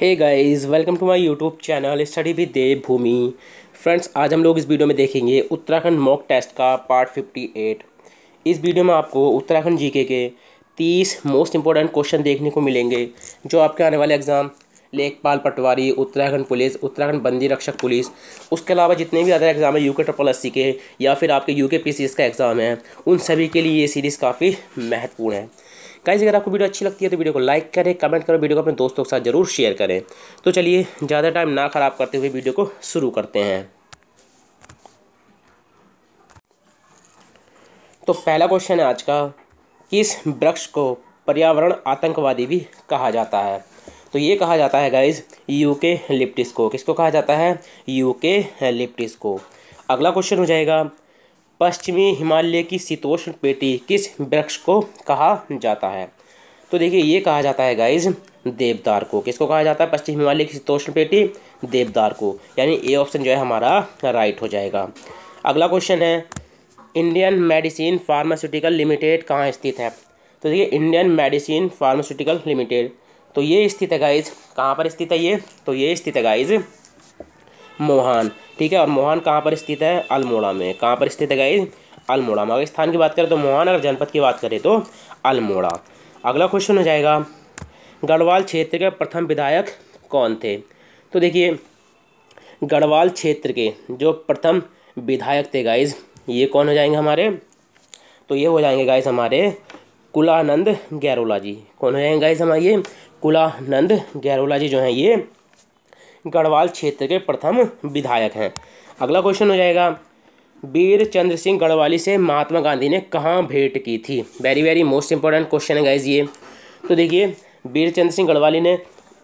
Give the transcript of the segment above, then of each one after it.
hey guys welcome to my YouTube channel study with Bhumi friends आज हम लोग इस वीडियो में देखेंगे उत्तराखंड मॉक टेस्ट का पार्ट 58 इस वीडियो में आपको उत्तराखंड जीके के 30 मोस्ट इंपॉर्टेंट क्वेश्चन देखने को मिलेंगे जो आपके आने वाले एग्ज़ाम लेखपाल पटवारी उत्तराखंड पुलिस उत्तराखंड बंदी रक्षक पुलिस उसके अलावा जितने भी अदर एग्ज़ाम है यू के ट्रिपल एस के या फिर आपके यू के पी का एग्ज़ाम है उन सभी के लिए ये सीरीज़ काफ़ी महत्वपूर्ण है कैसे अगर आपको वीडियो अच्छी लगती है तो वीडियो को लाइक करें कमेंट करें वीडियो को अपने दोस्तों के साथ जरूर शेयर करें तो चलिए ज़्यादा टाइम ना ख़राब करते हुए वीडियो को शुरू करते हैं तो पहला क्वेश्चन है आज का किस वृक्ष को पर्यावरण आतंकवादी भी कहा जाता है तो ये कहा जाता है गाइज यूके लिप्टिस को किसको कहा जाता है यूके लिप्टिस को अगला क्वेश्चन हो जाएगा पश्चिमी हिमालय की शीतोष्ण पेटी किस वृक्ष को कहा जाता है तो देखिए ये कहा जाता है गाइज देवदार को किसको कहा जाता है पश्चिम हिमालय की शीतोष्ण पेटी देवदार को यानी ए ऑप्शन जो है हमारा राइट हो जाएगा अगला क्वेश्चन है इंडियन मेडिसिन फार्मास्यूटिकल लिमिटेड कहाँ स्थित है तो देखिए इंडियन मेडिसिन फार्मास्यूटिकल लिमिटेड तो ये स्थित है गाइज कहाँ पर स्थित है ये तो ये स्थित है गाइज मोहान ठीक है और मोहान कहाँ पर स्थित है अल्मोड़ा में कहाँ पर स्थित है गाइज अल्मोड़ा में अगर स्थान की बात करें तो मोहान अगर जनपद की बात करें तो अल्मोड़ा अगला क्वेश्चन हो जाएगा गढ़वाल क्षेत्र के प्रथम विधायक कौन थे तो देखिए गढ़वाल क्षेत्र के जो प्रथम विधायक थे गाइज ये कौन हो जाएंगे हमारे तो ये हो जाएंगे गाइज हमारे कुलानंद गैरोला जी कौन हो जाएंगे गाइज हमारे ये कुलानंद गैरोला जी जो हैं ये गढ़वाल क्षेत्र के प्रथम विधायक हैं अगला क्वेश्चन हो जाएगा वीर चंद्र सिंह गढ़वाली से महात्मा गांधी ने कहाँ भेंट की थी very very most important question है गाइज ये तो देखिए वीर चंद्र सिंह गढ़वाली ने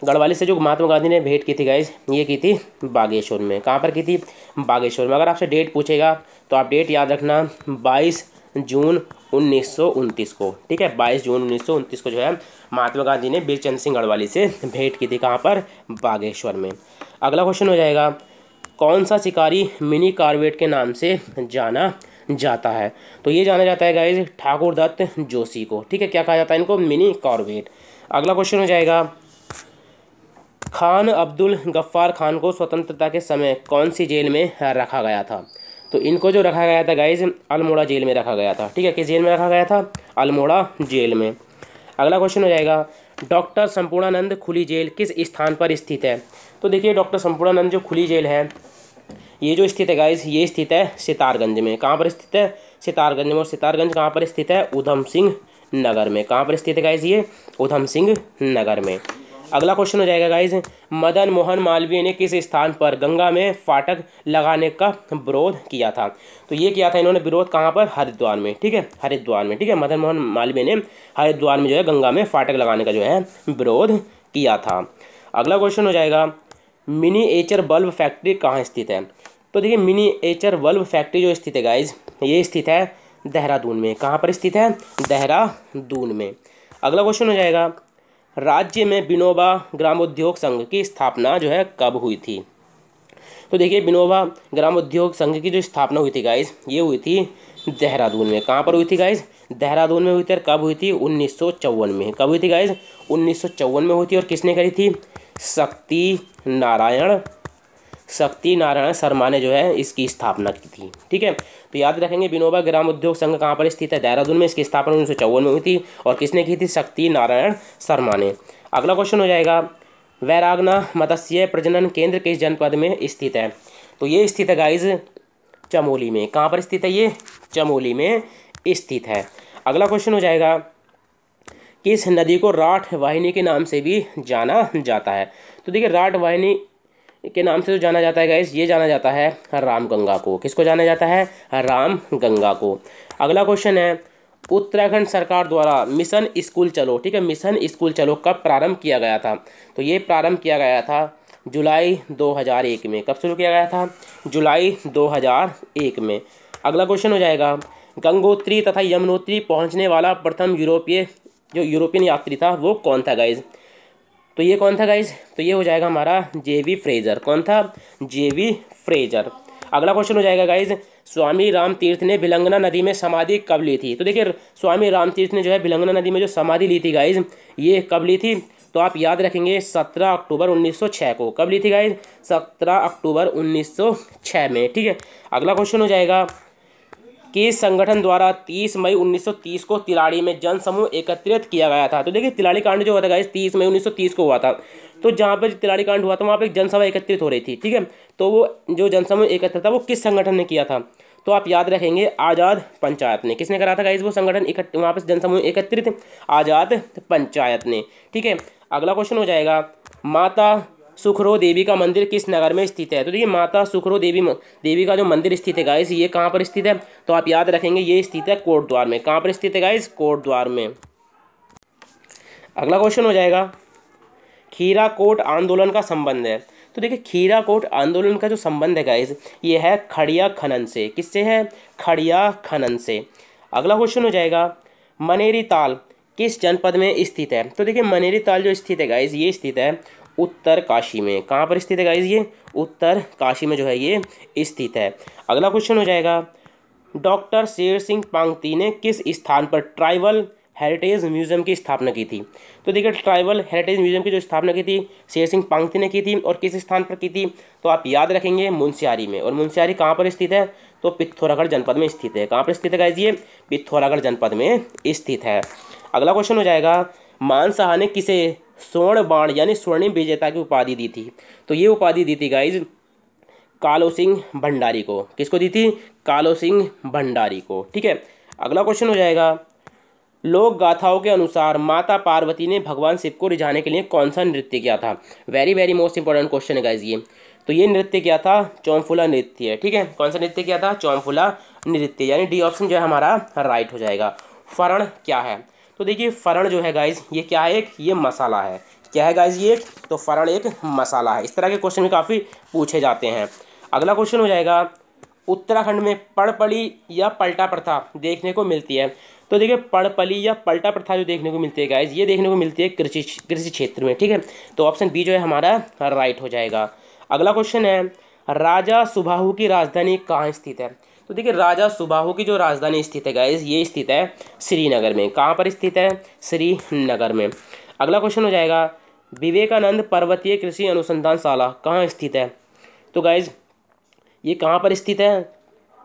गढ़वाली से जो महात्मा गांधी ने भेंट की थी गाइज ये की थी बागेश्वर में कहाँ पर की थी बागेश्वर में अगर आपसे डेट पूछेगा तो आप डेट याद रखना बाईस जून उन्नीस को ठीक है 22 जून उन्नीस को जो है महात्मा गांधी ने बीरचंद सिंह गढ़वाली से भेंट की थी कहाँ पर बागेश्वर में अगला क्वेश्चन हो जाएगा कौन सा शिकारी मिनी कार्वेट के नाम से जाना जाता है तो ये जाना जाता है गाइज ठाकुर दत्त जोशी को ठीक है क्या कहा जाता है इनको मिनी कार्वेट अगला क्वेश्चन हो जाएगा खान अब्दुल गफ्फार खान को स्वतंत्रता के समय कौन सी जेल में रखा गया था तो इनको जो रखा गया था गाइज अल्मोड़ा जेल में रखा गया था ठीक है किस जेल में रखा गया था अल्मोड़ा जेल में अगला क्वेश्चन हो जाएगा डॉक्टर संपूर्णानंद खुली जेल किस स्थान पर स्थित है तो देखिए डॉक्टर संपूर्णानंद जो खुली जेल है ये जो स्थित है गाइज ये स्थित है सितारगंज में कहाँ पर स्थित है सितारगंज में और सितारगंज कहाँ पर स्थित है उधम सिंह नगर में कहाँ पर स्थित है गाइज ये उधम सिंह नगर में अगला क्वेश्चन हो जाएगा गाइज मदन मोहन मालवीय ने किस स्थान पर गंगा में फाटक लगाने का विरोध किया था तो ये किया था इन्होंने विरोध कहाँ पर हरिद्वार में ठीक है हरिद्वार में ठीक है मदन मोहन मालवीय ने हरिद्वार में जो है गंगा में फाटक लगाने का जो है विरोध किया था अगला क्वेश्चन हो जाएगा मिनी एचर बल्ब फैक्ट्री कहाँ स्थित है तो देखिए मिनी एचर बल्ब फैक्ट्री जो स्थित है गाइज ये स्थित है देहरादून में कहाँ पर स्थित है देहरादून में अगला क्वेश्चन हो जाएगा राज्य में बिनोबा ग्रामोद्योग संघ की स्थापना जो है कब हुई थी तो देखिए बिनोबा ग्रामोद्योग संघ की जो स्थापना हुई थी गाइज ये हुई थी देहरादून में कहाँ पर हुई थी गाइज देहरादून में हुई थी और कब हुई थी उन्नीस में कब हुई थी गाइज उन्नीस में हुई थी और किसने करी थी शक्ति नारायण शक्ति नारायण शर्मा ने जो है इसकी स्थापना की थी ठीक है तो याद रखेंगे विनोबा ग्राम उद्योग संघ कहाँ पर स्थित है देहरादून में इसकी स्थापना उन्नीस में हुई थी और किसने की थी शक्ति नारायण शर्मा ने अगला क्वेश्चन हो जाएगा वैरागना मत्स्य प्रजनन केंद्र किस जनपद में स्थित है तो ये स्थित है गाइज चमोली में कहाँ पर स्थित है ये चमोली में स्थित है अगला क्वेश्चन हो जाएगा किस नदी को राठ वाहिनी के नाम से भी जाना जाता है तो देखिए राठ वाहिनी के नाम से जो तो जाना जाता है गैस ये जाना जाता है राम गंगा को किसको जाना जाता है राम गंगा को अगला क्वेश्चन है उत्तराखंड सरकार द्वारा मिशन स्कूल चलो ठीक है मिशन स्कूल चलो कब प्रारंभ किया गया था तो ये प्रारंभ किया गया था जुलाई 2001 में कब शुरू किया गया था जुलाई 2001 में अगला क्वेश्चन हो जाएगा गंगोत्री तथा यमुनोत्री पहुंचने वाला प्रथम यूरोपीय जो यूरोपियन यात्री था वो कौन था गाइज तो ये कौन था गाइज तो ये हो जाएगा हमारा जेवी फ्रेजर कौन था जेवी फ्रेजर अगला क्वेश्चन हो जाएगा गाइज स्वामी राम तीर्थ ने बिलंगना नदी में समाधि कब ली थी तो देखिए स्वामी राम तीर्थ ने जो है बिलंगना नदी में जो समाधि ली थी गाइज ये कब ली थी तो आप याद रखेंगे 17 अक्टूबर 1906 को कब ली थी गाइज 17 अक्टूबर 1906 में ठीक है अगला क्वेश्चन हो जाएगा किस संगठन द्वारा 30 मई 1930 को तिलाड़ी में जनसमूह एकत्रित किया गया था तो देखिए तिलाड़ी कांड जो हुआ था इस 30 मई 1930 को हुआ था तो जहाँ पर तिलाड़ी कांड हुआ था वहाँ पर जनसभा एकत्रित हो रही थी ठीक है तो वो जो जनसमूह एकत्रित था वो किस संगठन ने किया था तो आप याद रखेंगे आज़ाद पंचायत ने किसने करा था गाइज वो संगठन इकट्ठे वहाँ पर जनसमूह एकत्रित आज़ाद पंचायत ने ठीक है अगला क्वेश्चन हो जाएगा माता सुखरो देवी का मंदिर किस नगर में स्थित है तो देखिए माता सुखरो देवी देवी का जो मंदिर स्थित है गाइस ये कहाँ पर स्थित है तो आप याद रखेंगे ये स्थित है कोटद्वार में कहाँ पर स्थित है गाइस कोटद्वार में अगला क्वेश्चन हो जाएगा खीरा कोट आंदोलन का संबंध है तो देखिए खीरा कोट आंदोलन का जो संबंध है गाइस ये है खड़िया खनन से किससे है खड़िया खनन से अगला क्वेश्चन हो जाएगा मनेरी ताल किस जनपद में स्थित है तो देखिए मनेरी ताल जो स्थित है गाइस ये स्थित है उत्तर काशी में कहाँ पर स्थित है गाइज ये उत्तर काशी में जो है ये स्थित है अगला क्वेश्चन हो जाएगा डॉक्टर शेर सिंह पांगती ने किस स्थान पर ट्राइबल हेरिटेज म्यूजियम की स्थापना की थी तो देखिए ट्राइबल हेरिटेज म्यूजियम की जो स्थापना की थी शेर सिंह पांगती ने की थी और किस स्थान पर की थी तो आप याद रखेंगे मुंशियारी में और मुंशियारी कहाँ पर स्थित है तो पिथौरागढ़ जनपद में स्थित है कहाँ पर स्थित है गाइज ये पिथौरागढ़ जनपद में स्थित है अगला क्वेश्चन हो जाएगा मानसाह ने किसे स्वर्ण बाण यानी स्वर्णिम विजेता की उपाधि दी थी तो ये उपाधि दी थी गाइज कालो सिंह भंडारी को किसको दी थी कालो सिंह भंडारी को ठीक है अगला क्वेश्चन हो जाएगा लोक गाथाओं के अनुसार माता पार्वती ने भगवान शिव को रिझाने के लिए कौन सा नृत्य किया था very very most important question है गाइज ये तो ये नृत्य क्या था चौंफुला नृत्य है ठीक है कौन सा नृत्य क्या था चौंफुला नृत्य यानी डी ऑप्शन जो है हमारा राइट हो जाएगा फरण क्या है तो देखिए फ़रण जो है गाइज ये क्या है एक ये मसाला है क्या है गाइज ये तो फ़रण एक मसाला है इस तरह के क्वेश्चन भी काफ़ी पूछे जाते हैं अगला क्वेश्चन हो जाएगा उत्तराखंड में पड़पली या पलटा प्रथा देखने को मिलती है तो देखिए पड़पली या पलटा प्रथा जो देखने को मिलती है गाइज ये देखने को मिलती है कृषि कृषि क्षेत्र में ठीक है तो ऑप्शन बी जो है हमारा राइट हो जाएगा अगला क्वेश्चन है राजा सुबाहू की राजधानी कहाँ स्थित है तो देखिए राजा सुबाहु की जो राजधानी स्थित है गाइज ये स्थित है श्रीनगर में कहाँ पर स्थित है श्रीनगर में अगला क्वेश्चन हो जाएगा विवेकानंद पर्वतीय कृषि अनुसंधान शाला कहाँ स्थित है तो गाइज ये कहाँ पर स्थित है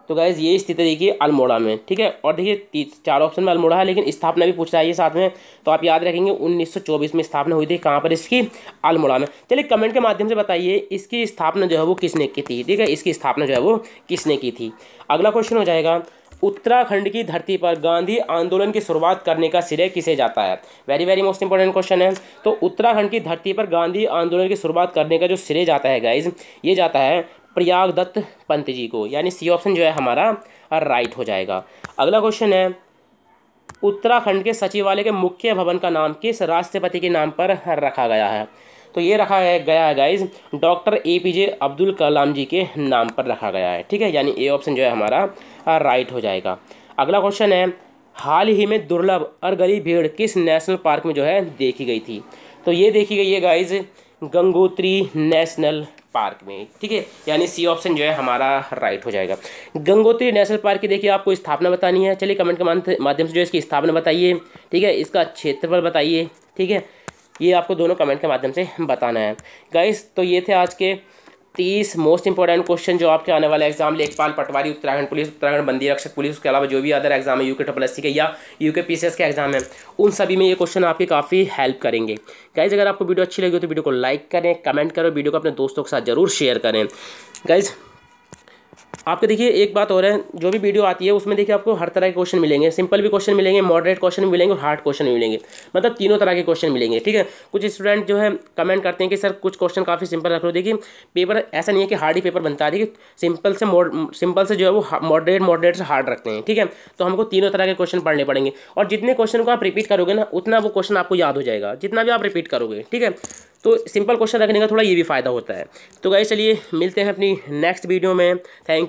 तो गाइज़ ये स्थिति है देखिए अल्मोड़ा में ठीक है और देखिए चार ऑप्शन में अल्मोड़ा है लेकिन स्थापना भी पूछ रहा है ये साथ में तो आप याद रखेंगे 1924 में स्थापना हुई थी कहाँ पर इसकी अल्मोड़ा में चलिए कमेंट के माध्यम से बताइए इसकी स्थापना जो है वो किसने की थी ठीक है इसकी स्थापना जो है वो किसने की थी अगला क्वेश्चन हो जाएगा उत्तराखंड की धरती पर गांधी आंदोलन की शुरुआत करने का श्रेय किसे जाता है very very most important question है तो उत्तराखंड की धरती पर गांधी आंदोलन की शुरुआत करने का जो श्रेय जाता है गाइज ये जाता है प्रयाग दत्त पंत जी को यानी सी ऑप्शन जो है हमारा राइट हो जाएगा अगला क्वेश्चन है उत्तराखंड के सचिवालय के मुख्य भवन का नाम किस राष्ट्रपति के नाम पर रखा गया है तो ये रखा है गया है guys doctor A P J Abdul Kalam ji के नाम पर रखा गया है ठीक है यानी ए ऑप्शन जो है हमारा राइट हो जाएगा अगला क्वेश्चन है हाल ही में दुर्लभ और गरीब भीड़ किस नेशनल पार्क में जो है देखी गई थी तो ये देखी गई है गाइज गंगोत्री नेशनल पार्क में ठीक है यानी सी ऑप्शन जो है हमारा राइट हो जाएगा गंगोत्री नेशनल पार्क की देखिए आपको स्थापना बतानी है चलिए कमेंट के माध्यम से जो इसकी स्थापना बताइए ठीक है इसका क्षेत्रफल बताइए ठीक है ये आपको दोनों कमेंट के माध्यम से बताना है गाइस तो ये थे आज के तीस मोस्ट इंपॉर्टेंट क्वेश्चन जो आपके आने वाले एग्जाम लेखपाल पटवारी उत्तराखंड पुलिस उत्तराखंड बंदी रक्षक पुलिस उसके अलावा जो भी अदर एग्जाम है यूके ट्रिपल एस के या यूके पीसीएस के एग्जाम है उन सभी में ये क्वेश्चन आपके काफ़ी हेल्प करेंगे गाइज अगर आपको वीडियो अच्छी लगी हो तो वीडियो को लाइक करें कमेंट करें वीडियो को अपने दोस्तों के साथ जरूर शेयर करें गाइज़ आपके देखिए एक बात और है जो भी वीडियो आती है उसमें देखिए आपको हर तरह के क्वेश्चन मिलेंगे सिंपल भी क्वेश्चन मिलेंगे मॉडरेट क्वेश्चन मिलेंगे और हार्ड क्वेश्चन मिलेंगे मतलब तीनों तरह के क्वेश्चन मिलेंगे ठीक है कुछ स्टूडेंट जो है कमेंट करते हैं कि सर कुछ क्वेश्चन काफ़ी सिंपल रख लो देखिए पेपर ऐसा नहीं है कि हार्ड ही पेपर बनता है देखिए सिंपल से सिंपल से जो है वो मॉडरेट मॉडरेट से हार्ड रखते हैं ठीक है तो हमको तीनों तरह के क्वेश्चन पढ़ने पड़ेंगे और जितने क्वेश्चन को आप रिपीट करोगे ना उतना वो क्वेश्चन आपको याद हो जाएगा जितना भी आप रिपीट करोगे ठीक है तो सिंपल क्वेश्चन रखने का थोड़ा ये भी फ़ायदा होता है तो गाइस चलिए मिलते हैं अपनी नेक्स्ट वीडियो में थैंक